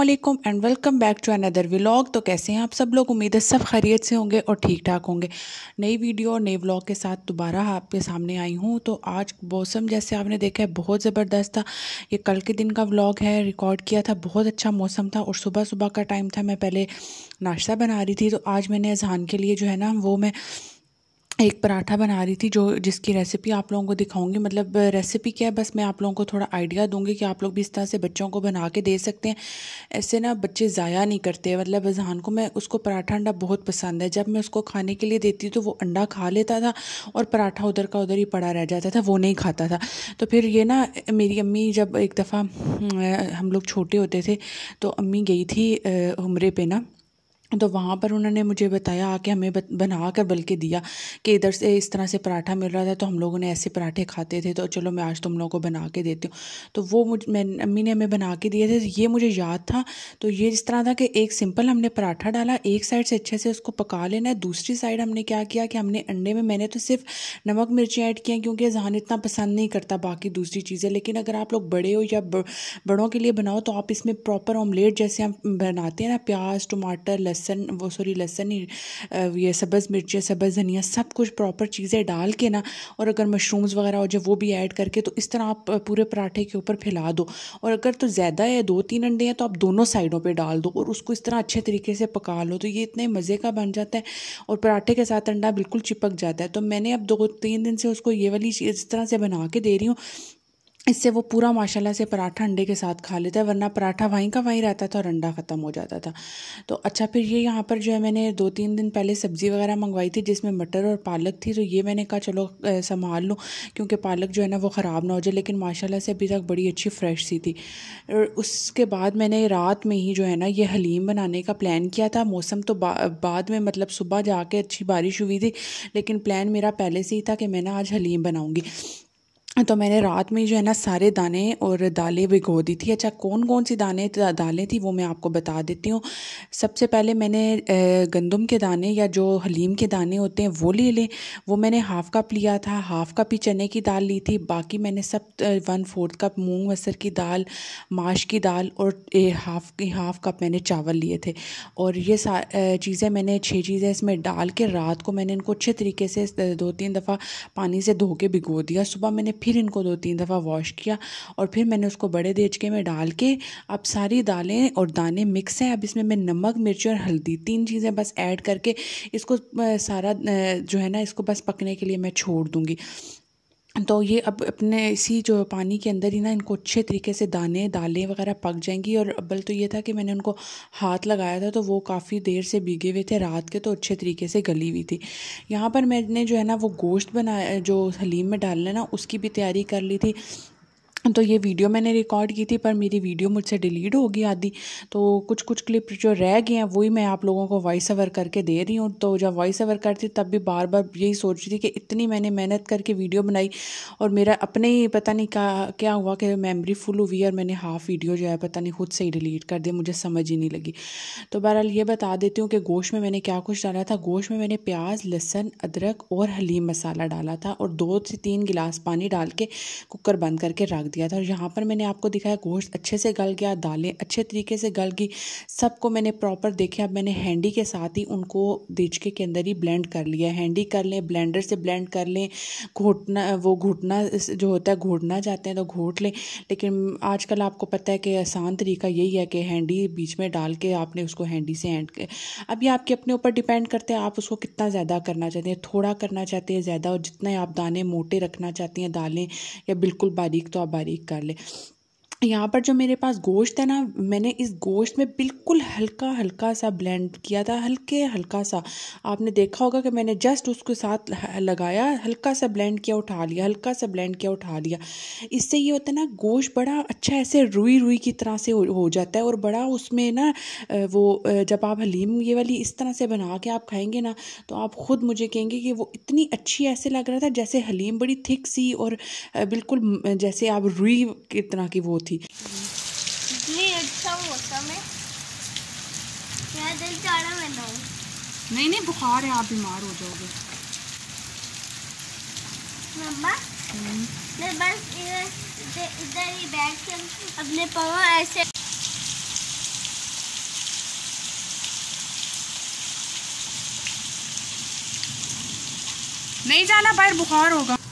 अल्लाम and welcome back to another vlog तो कैसे हैं आप सब लोग उम्मीद है सब खैरियत से होंगे और ठीक ठाक होंगे नई वीडियो और नए व्लॉग के साथ दोबारा आपके सामने आई हूँ तो आज मौसम जैसे आपने देखा है बहुत ज़बरदस्त था ये कल के दिन का व्लॉग है रिकॉर्ड किया था बहुत अच्छा मौसम था और सुबह सुबह का टाइम था मैं पहले नाश्ता बना रही थी तो आज मैंने अजहान के लिए जो है ना वो मैं एक पराठा बना रही थी जो जिसकी रेसिपी आप लोगों को दिखाऊंगी मतलब रेसिपी क्या है बस मैं आप लोगों को थोड़ा आइडिया दूंगी कि आप लोग भी इस तरह से बच्चों को बना के दे सकते हैं ऐसे ना बच्चे ज़ाया नहीं करते मतलब जहान को मैं उसको पराठा अंडा बहुत पसंद है जब मैं उसको खाने के लिए देती तो वो अंडा खा लेता था और पराठा उधर का उधर ही पड़ा रह जाता था वो नहीं खाता था तो फिर ये ना मेरी अम्मी जब एक दफ़ा हम लोग छोटे होते थे तो अम्मी गई थी उम्र पर ना तो वहाँ पर उन्होंने मुझे बताया आके हमें बना कर बल्कि दिया कि इधर से इस तरह से पराठा मिल रहा था तो हम लोगों ने ऐसे पराठे खाते थे तो चलो मैं आज तुम लोगों को बना के देती हूँ तो वो मुझ मैं अम्मी ने हमें बना के दिए थे तो ये मुझे याद था तो ये इस तरह था कि एक सिंपल हमने पराठा डाला एक साइड से अच्छे से उसको पका लेना है दूसरी साइड हमने क्या किया कि हमने अंडे में मैंने तो सिर्फ नमक मिर्ची ऐड किया क्योंकि जहान इतना पसंद नहीं करता बाकी दूसरी चीज़ें लेकिन अगर आप लोग बड़े हो या बड़ों के लिए बनाओ तो आप इसमें प्रॉपर ऑमलेट जैसे हम बनाते हैं ना प्याज टमाटर लहसुन लहसन वो सॉरी लहसन ये सब्ज़ मिर्चें सब्ज़ धनिया सब कुछ प्रॉपर चीज़ें डाल के ना और अगर मशरूम्स वगैरह हो जाए वो भी ऐड करके तो इस तरह आप पूरे पराठे के ऊपर फैला दो और अगर तो ज़्यादा है दो तीन अंडे हैं तो आप दोनों साइडों पर डाल दो और उसको इस तरह अच्छे तरीके से पका लो तो ये इतने मज़े का बन जाता है और पराठे के साथ अंडा बिल्कुल चिपक जाता है तो मैंने अब दो तीन दिन से उसको ये वाली चीज़ इस तरह से बना के दे रही हूँ इससे वो पूरा माशाल्लाह से पराठा अंडे के साथ खा लेता है वरना पराठा वहीं का वहीं रहता था और अंडा ख़त्म हो जाता था तो अच्छा फिर ये यहाँ पर जो है मैंने दो तीन दिन पहले सब्ज़ी वगैरह मंगवाई थी जिसमें मटर और पालक थी तो ये मैंने कहा चलो संभाल लूँ क्योंकि पालक जो है ना वो ख़राब ना हो जाए लेकिन माशाला से अभी तक बड़ी अच्छी फ्रेश सी थी और उसके बाद मैंने रात में ही जो है ना ये हलीम बनाने का प्लान किया था मौसम तो बाद में मतलब सुबह जाके अच्छी बारिश हुई थी लेकिन प्लान मेरा पहले से ही था कि मैं ना आज हलीम बनाऊँगी तो मैंने रात में जो है ना सारे दाने और दालें भिगो दी थी अच्छा कौन कौन सी दाने दालें थी वो मैं आपको बता देती हूँ सबसे पहले मैंने गंदम के दाने या जो हलीम के दाने होते हैं वो ले लें वो मैंने हाफ़ कप लिया था हाफ़ कप ही चने की दाल ली थी बाकी मैंने सब वन फोर्थ कप मूंग मसर की दाल माश की दाल और हाफ़ की हाफ़ कप मैंने चावल लिए थे और ये चीज़ें मैंने छः चीज़ें इसमें डाल के रात को मैंने इनको अच्छे तरीके से दो तीन दफ़ा पानी से धो के भिगो दिया सुबह मैंने फिर इनको दो तीन दफ़ा वॉश किया और फिर मैंने उसको बड़े देचके में डाल के अब सारी दालें और दाने मिक्स हैं अब इसमें मैं नमक मिर्ची और हल्दी तीन चीज़ें बस ऐड करके इसको सारा जो है ना इसको बस पकने के लिए मैं छोड़ दूँगी तो ये अब अपने इसी जो पानी के अंदर ही ना इनको अच्छे तरीके से दाने दालें वगैरह पक जाएंगी और अब्बल तो ये था कि मैंने उनको हाथ लगाया था तो वो काफ़ी देर से भीगे हुए थे रात के तो अच्छे तरीके से गली हुई थी यहाँ पर मैंने जो है ना वो गोश्त बनाया जो हलीम में डालना ना उसकी भी तैयारी कर ली थी तो ये वीडियो मैंने रिकॉर्ड की थी पर मेरी वीडियो मुझसे डिलीट हो गई आदि तो कुछ कुछ क्लिप जो रह गए हैं वही मैं आप लोगों को वॉइस ओवर करके दे रही हूँ तो जब वॉइस ओवर करती तब भी बार बार यही सोच रही थी कि इतनी मैंने मेहनत करके वीडियो बनाई और मेरा अपने ही पता नहीं क्या क्या हुआ कि मेमरी फुल हुई और मैंने हाफ वीडियो जो है पता नहीं खुद से ही डिलीट कर दिया मुझे समझ ही नहीं लगी तो बहरहाल ये बता देती हूँ कि गोश्त में मैंने क्या कुछ डाला था गोश्त में मैंने प्याज लहसन अदरक और हलीम मसाला डाला था और दो से तीन गिलास पानी डाल के कुकर बंद करके रख दिया था और यहाँ पर मैंने आपको दिखाया गोश्त अच्छे से गल गया दालें अच्छे तरीके से गल गई सबको मैंने प्रॉपर देखे अब मैंने हैंडी के साथ ही उनको दिचके के अंदर ही ब्लेंड कर लिया हैंडी कर लें ब्लेंडर से ब्लेंड कर लें घोटना वो घुटना जो होता है घोटना जाते हैं तो घोट लें लेकिन आजकल आपको पता है कि आसान तरीका यही है कि हैंडी बीच में डाल के आपने उसको हैंडी से हैंड अब ये आपके अपने ऊपर डिपेंड करते हैं आप उसको कितना ज़्यादा करना चाहते हैं थोड़ा करना चाहते हैं ज़्यादा और जितना आप दाने मोटे रखना चाहती हैं दालें या बिल्कुल बारीक तो आप बारीक explicarle यहाँ पर जो मेरे पास गोश्त है ना मैंने इस गोश्त में बिल्कुल हल्का हल्का सा ब्लेंड किया था हल्के हल्का सा आपने देखा होगा कि मैंने जस्ट उसके साथ लगाया हल्का सा ब्लेंड किया उठा लिया हल्का सा ब्लेंड किया उठा लिया इससे ये होता है ना गोश्त बड़ा अच्छा ऐसे रुई रुई की तरह से हो जाता है और बड़ा उसमें ना वो जब आप हलीम ये वाली इस तरह से बना के आप खाएँगे ना तो आप ख़ुद मुझे कहेंगे कि वो इतनी अच्छी ऐसे लग रहा था जैसे हलीम बड़ी थिक सी और बिल्कुल जैसे आप रुई की तरह की वो थी थी इतनी अच्छा मौसम है दिल नहीं नहीं बुखार है आप बीमार हो जाओगे हम्म। मैं बस इधर ही बैठ के अपने ऐसे नहीं जाना बाहर बुखार होगा